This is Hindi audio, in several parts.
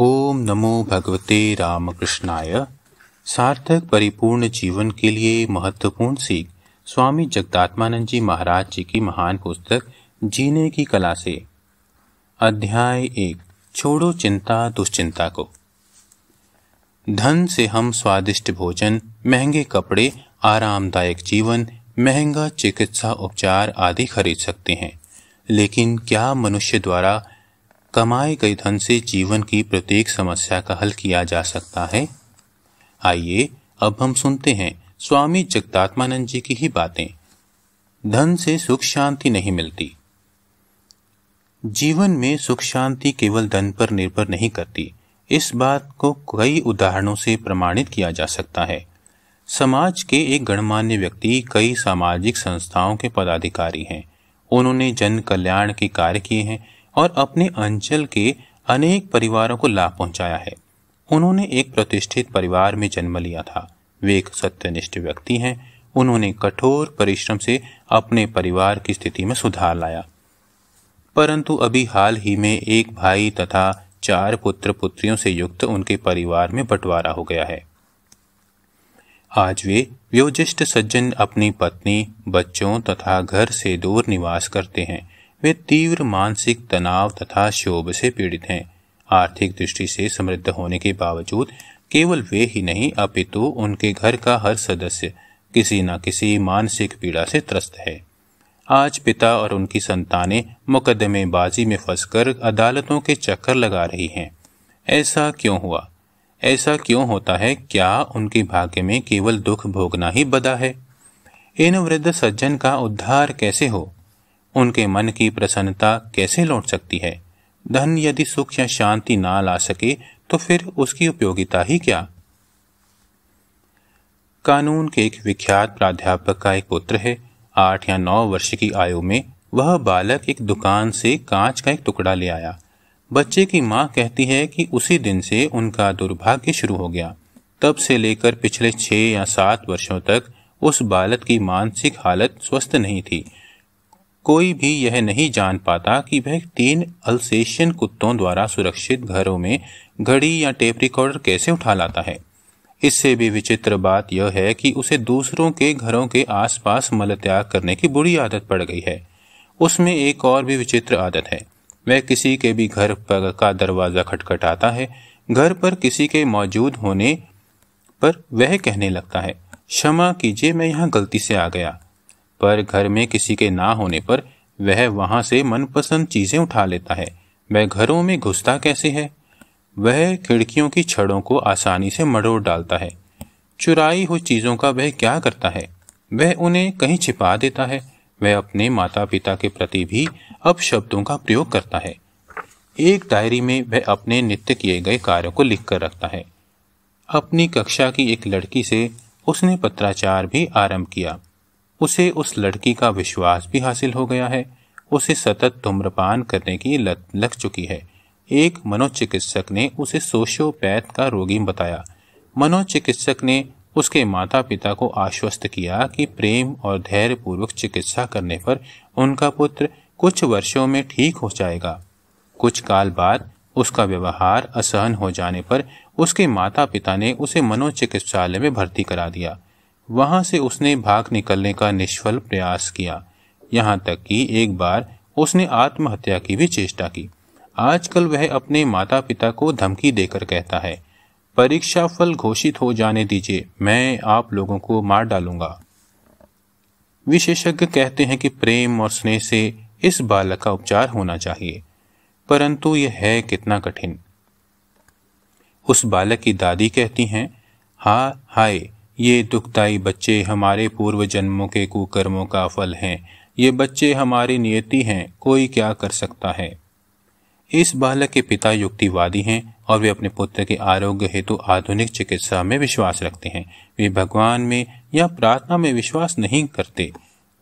ओम नमो भगवते रामकृष्णाय सार्थक परिपूर्ण जीवन के लिए महत्वपूर्ण सीख स्वामी जगदात्मानंद जी महाराज जी की महान पुस्तक जीने की कला से अध्याय एक छोड़ो चिंता दुश्चिंता को धन से हम स्वादिष्ट भोजन महंगे कपड़े आरामदायक जीवन महंगा चिकित्सा उपचार आदि खरीद सकते हैं लेकिन क्या मनुष्य द्वारा कमाए गए धन से जीवन की प्रत्येक समस्या का हल किया जा सकता है आइए अब हम सुनते हैं स्वामी जगदात्मानंद जी की ही बातें धन से सुख शांति नहीं मिलती जीवन में सुख शांति केवल धन पर निर्भर नहीं करती इस बात को कई उदाहरणों से प्रमाणित किया जा सकता है समाज के एक गणमान्य व्यक्ति कई सामाजिक संस्थाओं के पदाधिकारी हैं उन्होंने जन कल्याण के कार्य किए हैं और अपने अंचल के अनेक परिवारों को लाभ पहुंचाया है उन्होंने एक प्रतिष्ठित परिवार में जन्म लिया था वे एक सत्यनिष्ठ व्यक्ति हैं उन्होंने कठोर परिश्रम से अपने परिवार की स्थिति में सुधार लाया परंतु अभी हाल ही में एक भाई तथा चार पुत्र पुत्रियों से युक्त उनके परिवार में बंटवारा हो गया है आज वे व्योजिष्ट सज्जन अपनी पत्नी बच्चों तथा घर से दूर निवास करते हैं वे तीव्र मानसिक तनाव तथा शोभ से पीड़ित हैं आर्थिक दृष्टि से समृद्ध होने के बावजूद केवल वे ही नहीं अपितु तो उनके घर का हर सदस्य किसी न किसी मानसिक पीड़ा से त्रस्त है आज पिता और उनकी संतानें मुकदमेबाजी में फंसकर अदालतों के चक्कर लगा रही हैं ऐसा क्यों हुआ ऐसा क्यों होता है क्या उनके भाग्य में केवल दुख भोगना ही बदा है इन वृद्ध सज्जन का उद्धार कैसे हो उनके मन की प्रसन्नता कैसे लौट सकती है धन यदि सुख या शांति ना ला सके तो फिर उसकी उपयोगिता ही क्या कानून के एक विख्यात प्राध्यापक का एक पुत्र है आठ या नौ वर्ष की आयु में वह बालक एक दुकान से कांच का एक टुकड़ा ले आया बच्चे की माँ कहती है कि उसी दिन से उनका दुर्भाग्य शुरू हो गया तब से लेकर पिछले छह या सात वर्षों तक उस बालक की मानसिक हालत स्वस्थ नहीं थी कोई भी यह नहीं जान पाता कि वह तीन अल्सेशियन कुत्तों द्वारा सुरक्षित घरों में घड़ी या टेप रिकॉर्डर कैसे उठा लाता है इससे भी विचित्र बात यह है कि उसे दूसरों के घरों के आसपास मलत्याग करने की बुरी आदत पड़ गई है उसमें एक और भी विचित्र आदत है वह किसी के भी घर पर का दरवाज़ा खटखटाता है घर पर किसी के मौजूद होने पर वह कहने लगता है क्षमा कीजिए मैं यहाँ गलती से आ गया पर घर में किसी के ना होने पर वह वहां से मनपसंद चीजें उठा लेता है वह घरों में घुसता कैसे है वह खिड़कियों की छड़ों को आसानी से मड़ोड़ डालता है चुराई हुई चीज़ों का वह क्या करता है वह उन्हें कहीं छिपा देता है वह अपने माता पिता के प्रति भी अब शब्दों का प्रयोग करता है एक डायरी में वह अपने नित्य किए गए कार्यों को लिख कर रखता है अपनी कक्षा की एक लड़की से उसने पत्राचार भी आरंभ किया उसे उस लड़की का विश्वास भी हासिल हो गया है उसे सतत धूम्रपान करने की लत लग चुकी है एक मनोचिकित्सक ने उसे सोशियोपैथ का रोगी बताया मनोचिकित्सक ने उसके माता पिता को आश्वस्त किया कि प्रेम और धैर्य पूर्वक चिकित्सा करने पर उनका पुत्र कुछ वर्षों में ठीक हो जाएगा कुछ काल बाद उसका व्यवहार असहन हो जाने पर उसके माता पिता ने उसे मनोचिकित्सालय में भर्ती करा दिया वहां से उसने भाग निकलने का निष्फल प्रयास किया यहां तक कि एक बार उसने आत्महत्या की भी चेष्टा की आजकल वह अपने माता पिता को धमकी देकर कहता है परीक्षा फल घोषित हो जाने दीजिए मैं आप लोगों को मार डालूंगा विशेषज्ञ कहते हैं कि प्रेम और स्नेह से इस बालक का उपचार होना चाहिए परंतु यह है कितना कठिन उस बालक की दादी कहती हैं हा हाय ये दुखदायी बच्चे हमारे पूर्व जन्मों के कुकर्मों का फल हैं ये बच्चे हमारी नियति हैं कोई क्या कर सकता है इस बालक के पिता युक्तिवादी हैं और वे अपने पुत्र के आरोग्य हेतु आधुनिक चिकित्सा में विश्वास रखते हैं वे भगवान में या प्रार्थना में विश्वास नहीं करते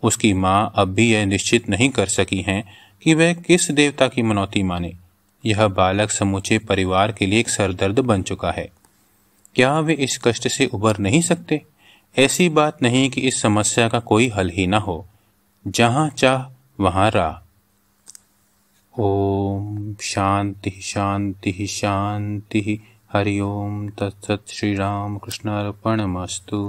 उसकी माँ अब भी यह निश्चित नहीं कर सकी हैं कि वह किस देवता की मनौती माने यह बालक समूचे परिवार के लिए एक सरदर्द बन चुका है क्या वे इस कष्ट से उबर नहीं सकते ऐसी बात नहीं कि इस समस्या का कोई हल ही ना हो जहाँ चाह वहां रा ओम शांति शांति शांति हरि ओम तत्सत श्री राम कृष्णार्पणमस्तु